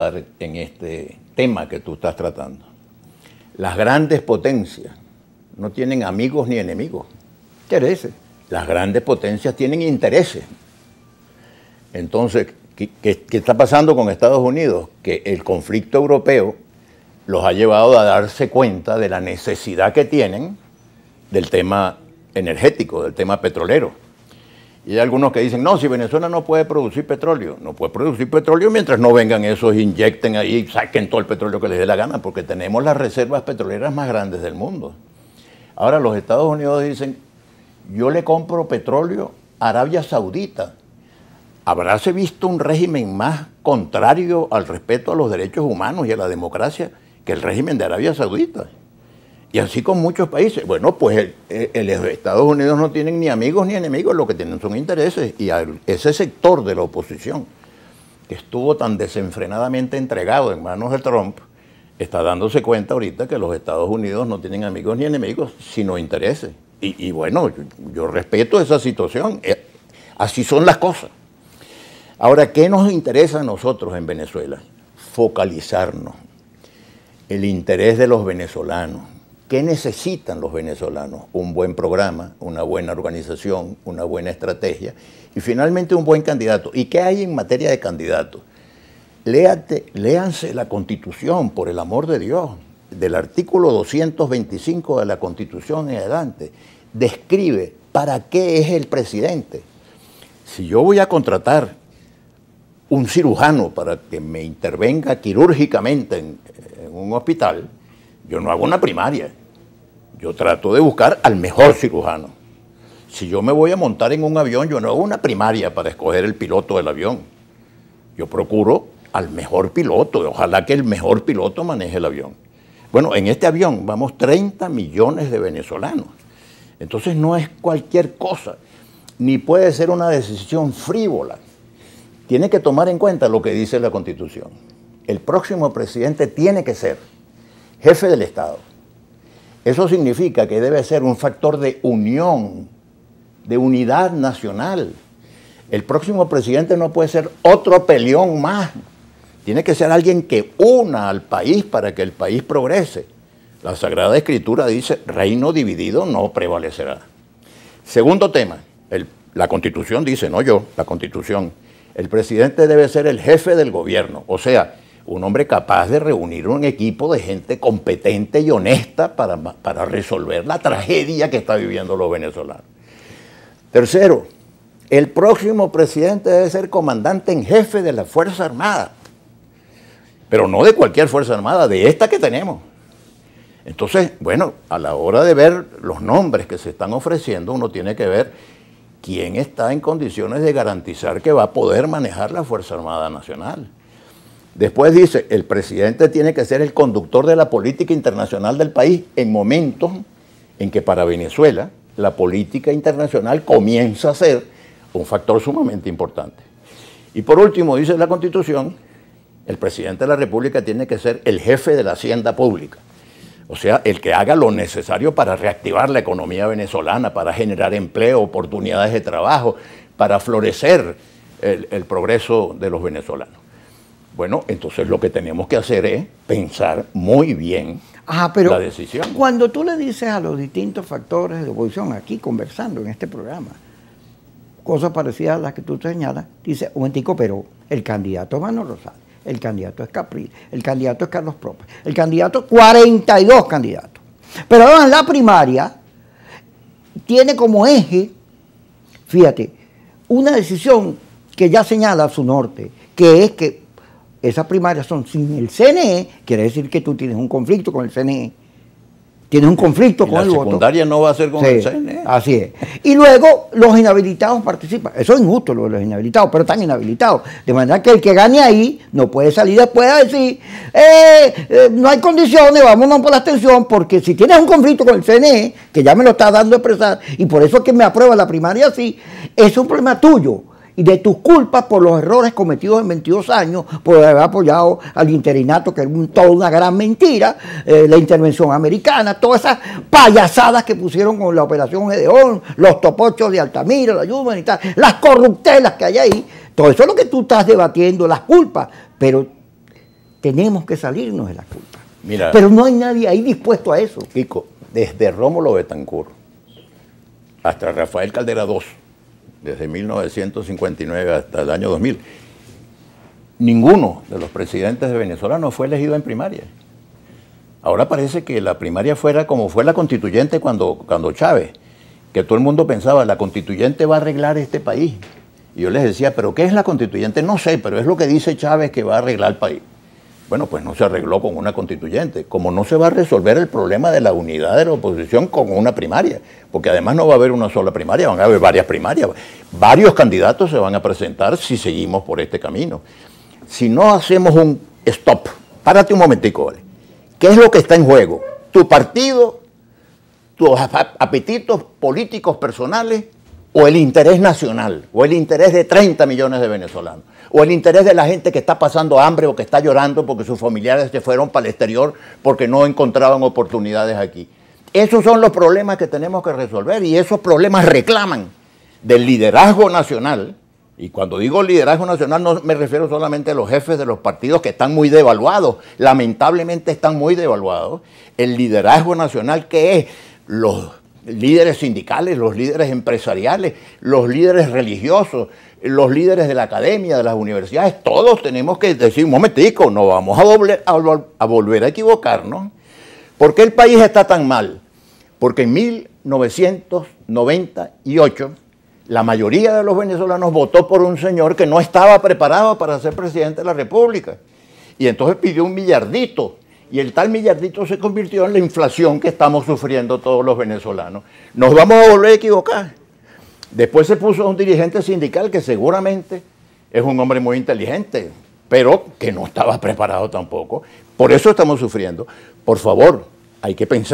en este tema que tú estás tratando. Las grandes potencias no tienen amigos ni enemigos, ¿qué eso? Las grandes potencias tienen intereses. Entonces, qué, está pasando con Estados Unidos? Que el conflicto europeo los ha llevado a darse cuenta de la necesidad que tienen del tema energético, del tema petrolero. Y hay algunos que dicen, no, si Venezuela no puede producir petróleo, no puede producir petróleo mientras no vengan esos, inyecten ahí, saquen todo el petróleo que les dé la gana, porque tenemos las reservas petroleras más grandes del mundo. Ahora los Estados Unidos dicen, yo le compro petróleo a Arabia Saudita. ¿Habráse visto un régimen más contrario al respeto a los derechos humanos y a la democracia que el régimen de Arabia Saudita? Y así con muchos países. Bueno, pues el, eh, Estados Unidos no tienen ni amigos ni enemigos, lo que tienen son intereses. Y ese sector de la oposición, que estuvo tan desenfrenadamente entregado en manos de Trump, está dándose cuenta ahorita que los Estados Unidos no tienen amigos ni enemigos, sino intereses. Y, bueno, yo, respeto esa situación. Eh, así son las cosas. Ahora, ¿qué nos interesa a nosotros en Venezuela? Focalizarnos. El interés de los venezolanos, ¿Qué necesitan los venezolanos? Un buen programa, una buena organización, una buena estrategia y finalmente un buen candidato. ¿Y qué hay en materia de candidato? léanse la Constitución, por el amor de Dios, del artículo 225 de la Constitución en adelante. Describe para qué es el presidente. Si yo voy a contratar un cirujano para que me intervenga quirúrgicamente en un hospital, yo no hago una primaria, yo trato de buscar al mejor cirujano. Si yo me voy a montar en un avión, yo no hago una primaria para escoger el piloto del avión. Yo procuro al mejor piloto, ojalá que el mejor piloto maneje el avión. Bueno, en este avión vamos 30 millones de venezolanos. Entonces no es cualquier cosa, ni puede ser una decisión frívola. Tiene que tomar en cuenta lo que dice la Constitución. El próximo presidente tiene que ser jefe del Estado, eso significa que debe ser un factor de unión, de unidad nacional. El próximo presidente no puede ser otro peleón más. Tiene que ser alguien que una al país para que el país progrese. La Sagrada Escritura dice, reino dividido no prevalecerá. Segundo tema, la constitución dice, no yo, la constitución, el presidente debe ser el jefe del gobierno, o sea, un hombre capaz de reunir un equipo de gente competente y honesta para, para resolver la tragedia que está viviendo los venezolanos. Tercero, el próximo presidente debe ser comandante en jefe de la Fuerza Armada, pero no de cualquier Fuerza Armada, de esta que tenemos. Entonces, bueno, a la hora de ver los nombres que se están ofreciendo, uno tiene que ver quién está en condiciones de garantizar que va a poder manejar la Fuerza Armada Nacional. Después dice, el presidente tiene que ser el conductor de la política internacional del país en momentos en que para Venezuela la política internacional comienza a ser un factor sumamente importante. Y por último, dice la Constitución, el presidente de la República tiene que ser el jefe de la hacienda pública. O sea, el que haga lo necesario para reactivar la economía venezolana, para generar empleo, oportunidades de trabajo, para florecer el, progreso de los venezolanos. Bueno, entonces lo que tenemos que hacer es pensar muy bien ah, pero la decisión. Cuando tú le dices a los distintos factores de oposición, aquí conversando en este programa, cosas parecidas a las que tú señalas, dice, un momentico, pero el candidato es Manuel Rosales, el candidato es Capri, el candidato es Carlos Propas, el candidato, 42 candidatos. Pero además la primaria tiene como eje, fíjate, una decisión que ya señala su norte, que es que esas primarias son sin el CNE, quiere decir que tú tienes un conflicto con el CNE. Tienes un conflicto con el voto. La secundaria no va a ser con el CNE. Así es. Y luego los inhabilitados participan. Eso es injusto lo los inhabilitados, pero están inhabilitados. De manera que el que gane ahí no puede salir después a decir, eh, eh, no hay condiciones, vámonos por la abstención, porque si tienes un conflicto con el CNE, que ya me lo está dando a expresar, y por eso es que me aprueba la primaria así, es un problema tuyo y de tus culpas por los errores cometidos en 22 años, por haber apoyado al interinato, que es toda una gran mentira, eh, la intervención americana, todas esas payasadas que pusieron con la operación Gedeón, los topochos de Altamira, la ayuda y las corruptelas que hay ahí, todo eso es lo que tú estás debatiendo, las culpas, pero tenemos que salirnos de las culpas. pero no hay nadie ahí dispuesto a eso. Pico, desde Rómulo Betancourt hasta Rafael Caldera II, desde 1959 hasta el año 2000, ninguno de los presidentes de Venezuela no fue elegido en primaria. Ahora parece que la primaria fuera como fue la constituyente cuando, cuando Chávez, que todo el mundo pensaba, la constituyente va a arreglar este país. Y yo les decía, pero ¿qué es la constituyente? No sé, pero es lo que dice Chávez que va a arreglar el país. Bueno, pues no se arregló con una constituyente, como no se va a resolver el problema de la unidad de la oposición con una primaria, porque además no va a haber una sola primaria, van a haber varias primarias, varios candidatos se van a presentar si seguimos por este camino. Si no hacemos un stop, párate un momentico, ¿Qué es lo que está en juego? ¿Tu partido, tus apetitos políticos personales o el interés nacional o el interés de 30 millones de venezolanos? o el interés de la gente que está pasando hambre o que está llorando porque sus familiares se fueron para el exterior porque no encontraban oportunidades aquí. Esos son los problemas que tenemos que resolver y esos problemas reclaman del liderazgo nacional. Y cuando digo liderazgo nacional no me refiero solamente a los jefes de los partidos que están muy devaluados, lamentablemente están muy devaluados. El liderazgo nacional que es los líderes sindicales, los líderes empresariales, los líderes religiosos, los líderes de la academia, de las universidades, todos tenemos que decir, un momentico, no vamos a, volver a equivocarnos. ¿Por qué el país está tan mal? Porque en 1998 la mayoría de los venezolanos votó por un señor que no estaba preparado para ser presidente de la República. Y entonces pidió un millardito y el tal millardito se convirtió en la inflación que estamos sufriendo todos los venezolanos. Nos vamos a volver a equivocar. Después se puso un dirigente sindical que seguramente es un hombre muy inteligente, pero que no estaba preparado tampoco. Por eso estamos sufriendo. Por favor, hay que pensar.